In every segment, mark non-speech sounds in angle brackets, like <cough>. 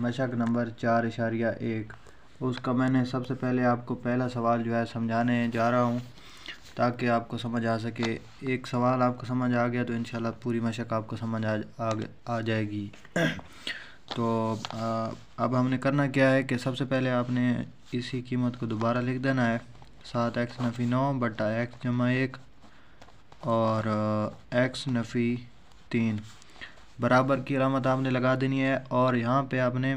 मशक number चार इशारिया एक उसका मैंने सबसे पहले आपको पहला सवाल जो है समझाने जा रहा हूँ ताकि आपको समझ आ सके एक सवाल आपको समझ आ गया तो इन पूरी मशक आपको समझ आ आ, आ जाएगी तो आ, अब हमने करना क्या है कि सबसे पहले आपने इसी कीमत को दोबारा लिख देना है सात एक्स नफ़ी नौ बटा एक्स जमा एक और एक्स नफ़ी तीन बराबर की रामत आपने लगा देनी है और यहाँ पे आपने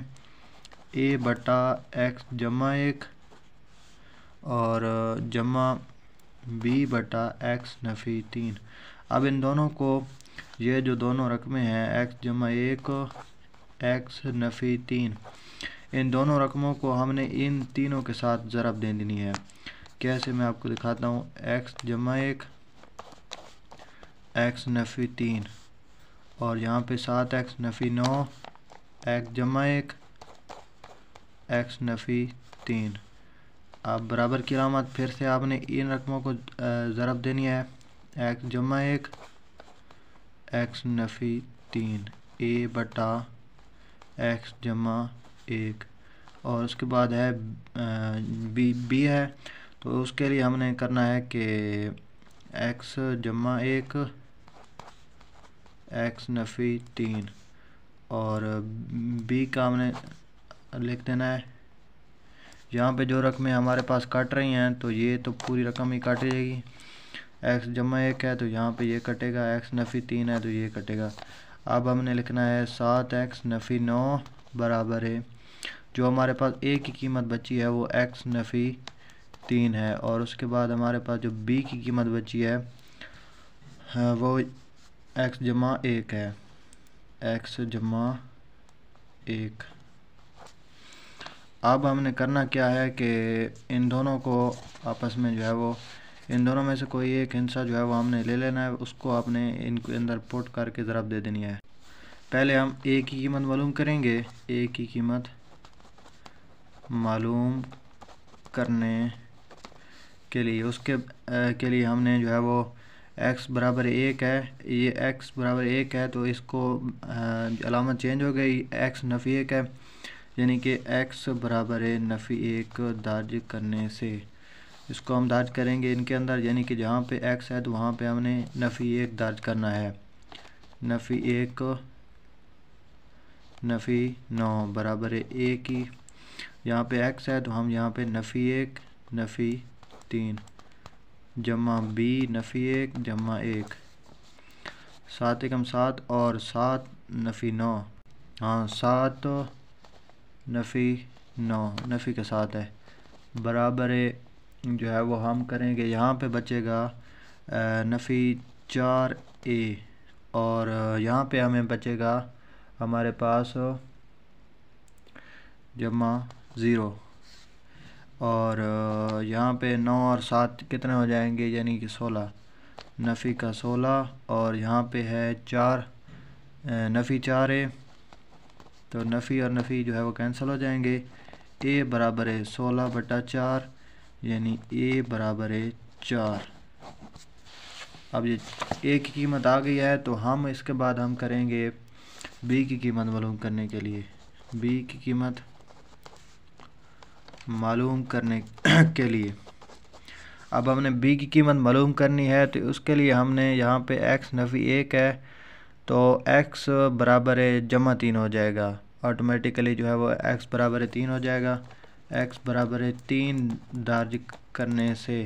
ए बटा एक्स जमा एक और जमा बी बटा एक्स नफ़ी तीन अब इन दोनों को ये जो दोनों रकमें हैं एक्स जमा एक एक्स नफ़ी तीन इन दोनों रकमों को हमने इन तीनों के साथ ज़रब दे देनी है कैसे मैं आपको दिखाता हूँ एक्स जमा एक एक्स नफ़ी तीन और यहाँ पे सात एक्स नफ़ी नौ एक्स जमा एक एक्स नफ़ी तीन अब बराबर की अलामत फिर से आपने इन रकमों को ज़रब देनी है एक्स जमा एक एक्स नफ़ी तीन ए बटा एक्स जमा एक और उसके बाद है बी बी है तो उसके लिए हमने करना है कि एक्स जमा एक एक्स नफ़ी तीन और बी का हमने लिख देना है यहाँ पे जो रकमें हमारे पास कट रही हैं तो ये तो पूरी रकम ही काट जाएगी एक्स जमा एक है तो यहाँ पे ये कटेगा एक्स नफ़ी तीन है तो ये कटेगा अब हमने लिखना है सात एक्स नफ़ी नौ बराबर है जो हमारे पास ए की कीमत बची है वो एक्स नफ़ी तीन है और उसके बाद हमारे पास जो बी की कीमत बची है वो एक्स जमा एक है एक्स जमा एक अब हमने करना क्या है कि इन दोनों को आपस में जो है वो इन दोनों में से कोई एक हिंसा जो है वो हमने ले लेना है उसको आपने इनके अंदर पुट करके ज़रब दे देनी है पहले हम ए की कीमत मालूम करेंगे ए की कीमत मालूम करने के लिए उसके के लिए हमने जो है वो एक्स बराबर एक है ये एक्स बराबर एक है तो इसको अलामत चेंज हो गई एक्स नफ़ी एक है यानी कि एक्स बराबर नफ़ी एक दर्ज करने से इसको हम दर्ज करेंगे इनके अंदर यानी कि जहाँ पे एक्स है तो वहाँ पे हमने नफ़ी एक दर्ज करना है नफ़ी एक नफ़ी नौ बराबर एक ही यहाँ पे एक्स है तो हम यहाँ पे नफ़ी एक नफ़ी तीन जमा बी नफ़ी एक जमा एक सात एकम सात और सात नफ़ी नौ हाँ सात नफ़ी नौ नफ़ी के साथ है बराबर जो है वो हम करेंगे यहाँ पे बचेगा नफ़ी चार ए और यहाँ पे हमें बचेगा हमारे पास जमा ज़ीरो और यहाँ पे नौ और सात कितने हो जाएंगे यानी कि सोलह नफ़ी का सोलह और यहाँ पे है चार नफ़ी चार ए तो नफ़ी और नफ़ी जो है वो कैंसिल हो जाएंगे ए बराबर है सोलह बटा चार यानी ए बराबर है चार अब ये ए की कीमत आ गई है तो हम इसके बाद हम करेंगे बी की कीमत मालूम करने के लिए बी की कीमत मालूम करने <clears throat> के लिए अब हमने बी की कीमत मालूम करनी है तो उसके लिए हमने यहाँ पे एक्स नफ़ी एक है तो एक्स बराबर है जमा तीन हो जाएगा ऑटोमेटिकली जो है वो एक्स बराबर है तीन हो जाएगा एक्स बराबर है तीन दर्ज करने से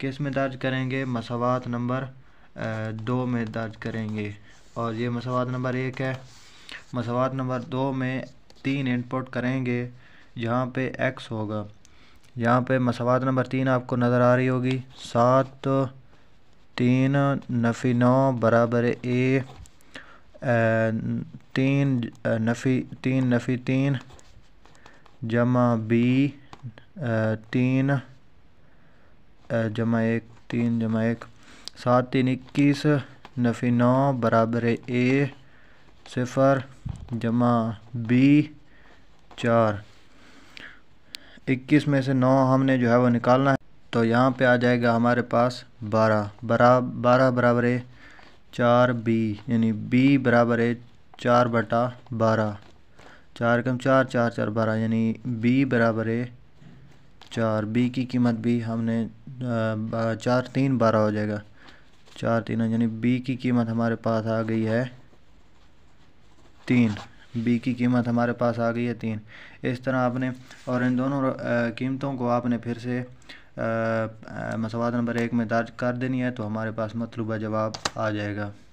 किस में दर्ज करेंगे मसवात नंबर दो में दर्ज करेंगे और ये मसवात नंबर एक है मसवात नंबर दो में तीन इनपुट करेंगे यहाँ पे एक्स होगा यहाँ पे मसवात नंबर तीन आपको नज़र आ रही होगी सात तीन नफ़ी नौ बराबर ए तीन नफ़ी तीन नफ़ी तीन जमा बी तीन जमा एक तीन जमा एक सात तीन इक्कीस नफ़ी नौ बराबर ए सिफ़र जमा बी चार इक्कीस में से नौ हमने जो है वो निकालना है तो यहाँ पे आ जाएगा हमारे पास बारह बरा बारह बराबर है चार बी यानी बी बराबर है चार बटा बारह चार कम चार चार चार बारह यानी बी बराबर है चार बी की कीमत भी हमने चार तीन बारह हो जाएगा चार तीन यानी बी की कीमत हमारे पास आ गई है तीन बी की कीमत हमारे पास आ गई है तीन इस तरह आपने और इन दोनों कीमतों को आपने फिर से मसवाद नंबर एक में दर्ज कर देनी है तो हमारे पास मतलूबा जवाब आ जाएगा